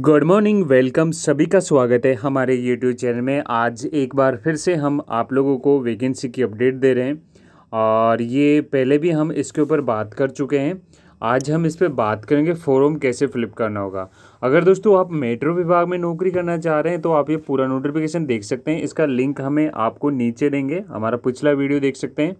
good morning welcome सभी का स्वागत है हमारे यूट्यूब चैनल में आज एक बार फिर से हम आप लोगों को वैकेंसी की अपडेट दे रहे हैं और ये पहले भी हम इसके ऊपर बात कर चुके हैं आज हम इस पर बात करेंगे फॉर्म कैसे फिलअप करना होगा अगर दोस्तों आप मेट्रो विभाग में नौकरी करना चाह रहे हैं तो आप ये पूरा नोटिफिकेशन देख सकते हैं इसका लिंक हमें आपको नीचे देंगे हमारा पिछला वीडियो देख सकते हैं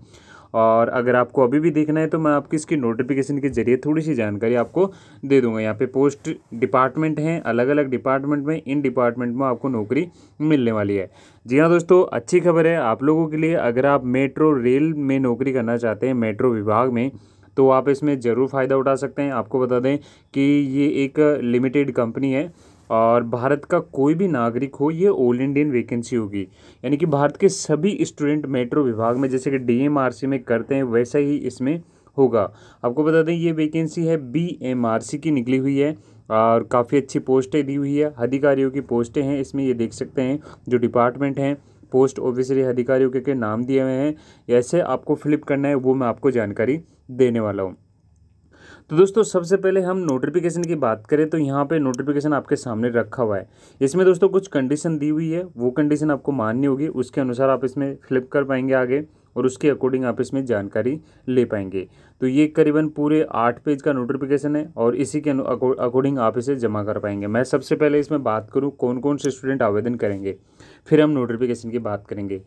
और अगर आपको अभी भी देखना है तो मैं आपकी इसकी नोटिफिकेशन के ज़रिए थोड़ी सी जानकारी आपको दे दूंगा यहाँ पे पोस्ट डिपार्टमेंट हैं अलग अलग डिपार्टमेंट में इन डिपार्टमेंट में आपको नौकरी मिलने वाली है जी हाँ दोस्तों अच्छी खबर है आप लोगों के लिए अगर आप मेट्रो रेल में नौकरी करना चाहते हैं मेट्रो विभाग में तो आप इसमें ज़रूर फ़ायदा उठा सकते हैं आपको बता दें कि ये एक लिमिटेड कंपनी है और भारत का कोई भी नागरिक हो ये ऑल इंडियन वैकेंसी होगी यानी कि भारत के सभी स्टूडेंट मेट्रो विभाग में जैसे कि डीएमआरसी में करते हैं वैसा ही इसमें होगा आपको बता दें ये वैकेंसी है बीएमआरसी की निकली हुई है और काफ़ी अच्छी पोस्टें दी हुई है अधिकारियों की पोस्टें हैं इसमें ये देख सकते हैं जो डिपार्टमेंट हैं पोस्ट ऑफिसरी अधिकारियों के, के नाम दिए हुए हैं ऐसे आपको फ्लिप करना है वो मैं आपको जानकारी देने वाला हूँ तो दोस्तों सबसे पहले हम नोटिफिकेशन की बात करें तो यहाँ पे नोटिफिकेशन आपके सामने रखा हुआ है इसमें दोस्तों कुछ कंडीशन दी हुई है वो कंडीशन आपको माननी होगी उसके अनुसार आप इसमें फ्लिप कर पाएंगे आगे और उसके अकॉर्डिंग आप इसमें जानकारी ले पाएंगे तो ये करीबन पूरे आठ पेज का नोटिफिकेशन है और इसी के अकॉर्डिंग आप इसे जमा कर पाएंगे मैं सबसे पहले इसमें बात करूँ कौन कौन से स्टूडेंट आवेदन करेंगे फिर हम नोटिफिकेशन की बात करेंगे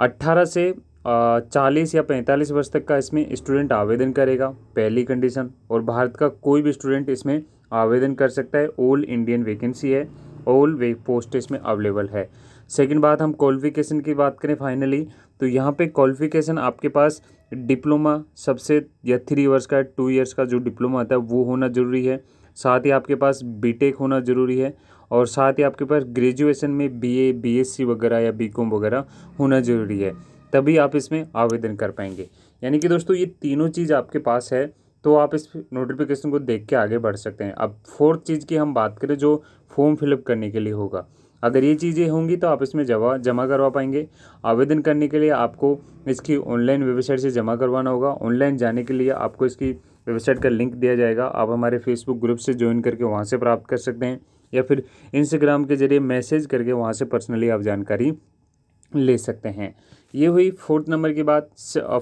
अट्ठारह से चालीस या पैंतालीस वर्ष तक का इसमें स्टूडेंट आवेदन करेगा पहली कंडीशन और भारत का कोई भी स्टूडेंट इसमें आवेदन कर सकता है ऑल इंडियन वैकेंसी है ऑल वे पोस्ट इसमें अवेलेबल है सेकंड बात हम क्वालिफिकेशन की बात करें फाइनली तो यहाँ पे क्वालिफिकेशन आपके पास डिप्लोमा सबसे या थ्री ईयर्स का टू ईयर्स का जो डिप्लोमा आता है वो होना ज़रूरी है साथ ही आपके पास बी होना ज़रूरी है और साथ ही आपके पास ग्रेजुएशन में बी ए वगैरह या बी वगैरह होना ज़रूरी है तभी आप इसमें आवेदन कर पाएंगे यानी कि दोस्तों ये तीनों चीज़ आपके पास है तो आप इस नोटिफिकेशन को देख के आगे बढ़ सकते हैं अब फोर्थ चीज़ की हम बात करें जो फॉर्म फिलअप करने के लिए होगा अगर ये चीज़ें होंगी तो आप इसमें जमा जमा करवा पाएंगे आवेदन करने के लिए आपको इसकी ऑनलाइन वेबसाइट से जमा करवाना होगा ऑनलाइन जाने के लिए आपको इसकी वेबसाइट का लिंक दिया जाएगा आप हमारे फेसबुक ग्रुप से ज्वाइन करके वहाँ से प्राप्त कर सकते हैं या फिर इंस्टाग्राम के जरिए मैसेज करके वहाँ से पर्सनली आप जानकारी ले सकते हैं ये हुई फोर्थ नंबर की बात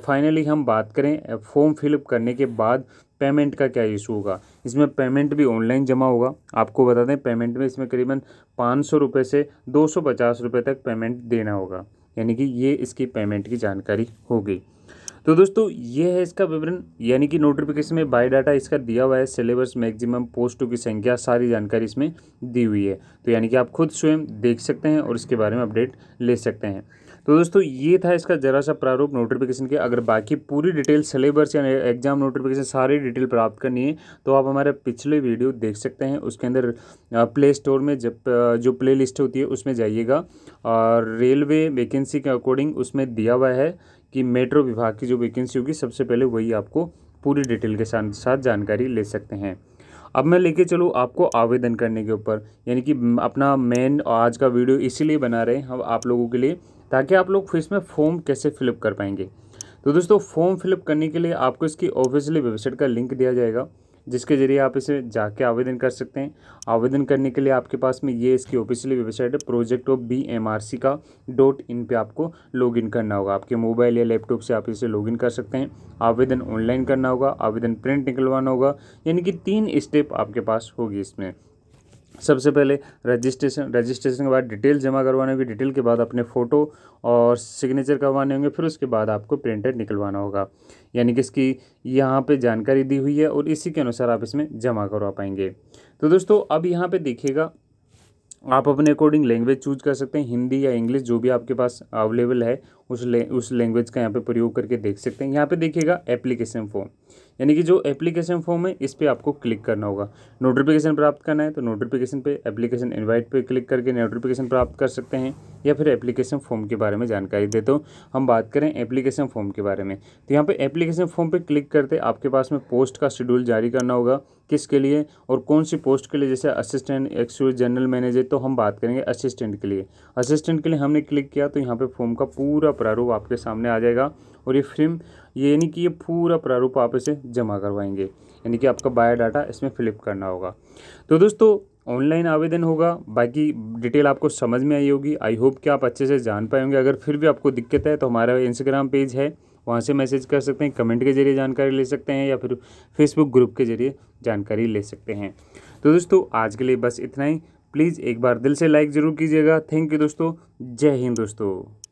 फाइनली हम बात करें फॉर्म फिलअप करने के बाद पेमेंट का क्या इशू होगा इसमें पेमेंट भी ऑनलाइन जमा होगा आपको बता दें पेमेंट में इसमें करीबन पाँच सौ रुपये से दो सौ पचास रुपये तक पेमेंट देना होगा यानी कि ये इसकी पेमेंट की जानकारी होगी तो दोस्तों ये है इसका विवरण यानी कि नोटिफिकेशन में बाय डाटा इसका दिया हुआ है सिलेबस मैक्सिमम पोस्टों की संख्या सारी जानकारी इसमें दी हुई है तो यानी कि आप खुद स्वयं देख सकते हैं और इसके बारे में अपडेट ले सकते हैं तो दोस्तों ये था इसका ज़रा सा प्रारूप नोटिफिकेशन के अगर बाकी पूरी डिटेल सिलेबस या एग्जाम नोटिफिकेशन सारी डिटेल प्राप्त करनी है तो आप हमारे पिछले वीडियो देख सकते हैं उसके अंदर प्ले स्टोर में जब जो प्ले लिस्ट होती है उसमें जाइएगा और रेलवे वैकेंसी के अकॉर्डिंग उसमें दिया हुआ है कि मेट्रो विभाग की जो वैकेंसी होगी सबसे पहले वही आपको पूरी डिटेल के साथ साथ जानकारी ले सकते हैं अब मैं लेके चलूँ आपको आवेदन करने के ऊपर यानी कि अपना मेन आज का वीडियो इसीलिए बना रहे हैं हम आप लोगों के लिए ताकि आप लोग इसमें फॉर्म कैसे फिलअप कर पाएंगे तो दोस्तों फॉर्म फिलअप करने के लिए आपको इसकी ऑफिशियली वेबसाइट का लिंक दिया जाएगा जिसके ज़रिए आप इसे जाके आवेदन कर सकते हैं आवेदन करने के लिए आपके पास में ये इसकी ऑफिशियली वेबसाइट है project of B M R C का डॉट इन पर आपको लॉग इन करना होगा आपके मोबाइल या लैपटॉप से आप इसे लॉग इन कर सकते हैं आवेदन ऑनलाइन करना होगा आवेदन प्रिंट निकलवाना होगा यानी कि तीन स्टेप आपके पास होगी इसमें सबसे पहले रजिस्ट्रेशन रजिस्ट्रेशन के बाद डिटेल जमा करवाने होगी डिटेल के बाद अपने फ़ोटो और सिग्नेचर करवाने होंगे फिर उसके बाद आपको प्रिंटर निकलवाना होगा यानी कि इसकी यहाँ पे जानकारी दी हुई है और इसी के अनुसार आप इसमें जमा करवा पाएंगे तो दोस्तों अब यहाँ पे देखिएगा आप अपने अकॉर्डिंग लैंग्वेज चूज कर सकते हैं हिंदी या इंग्लिश जो भी आपके पास अवेलेबल है उस ले, उस लैंग्वेज का यहाँ पे प्रयोग करके देख सकते हैं यहाँ पे देखिएगा एप्लीकेशन फॉर्म यानी कि जो एप्लीकेशन फॉर्म है इस पर आपको क्लिक करना होगा नोटिफिकेशन प्राप्त करना है तो नोटिफिकेशन पे एप्लीकेशन इनवाइट पे क्लिक करके नोटिफिकेशन प्राप्त कर सकते हैं या फिर एप्लीकेशन फॉर्म के बारे में जानकारी दे तो हम बात करें एप्लीकेशन फॉर्म के बारे में तो यहाँ पर एप्लीकेशन फॉर्म पर क्लिक करते आपके पास में पोस्ट का शेड्यूल जारी करना होगा किसके लिए और कौन सी पोस्ट के लिए जैसे असिस्टेंट एक्सू जनरल मैनेजर तो हम बात करेंगे असिस्टेंट के लिए असिस्टेंट के लिए हमने क्लिक किया तो यहाँ पर फॉर्म का पूरा प्रारूप आपके सामने आ जाएगा और ये फिल्म ये यानी कि ये पूरा प्रारूप आप इसे जमा करवाएंगे यानी कि आपका बायोडाटा इसमें फिलिप करना होगा तो दोस्तों ऑनलाइन आवेदन होगा बाकी डिटेल आपको समझ में आई होगी आई होप कि आप अच्छे से जान पाएंगे अगर फिर भी आपको दिक्कत है तो हमारा इंस्टाग्राम पेज है वहाँ से मैसेज कर सकते हैं कमेंट के जरिए जानकारी ले सकते हैं या फिर फेसबुक ग्रुप के जरिए जानकारी ले सकते हैं तो दोस्तों आज के लिए बस इतना ही प्लीज़ एक बार दिल से लाइक ज़रूर कीजिएगा थैंक यू दोस्तों जय हिंद दोस्तों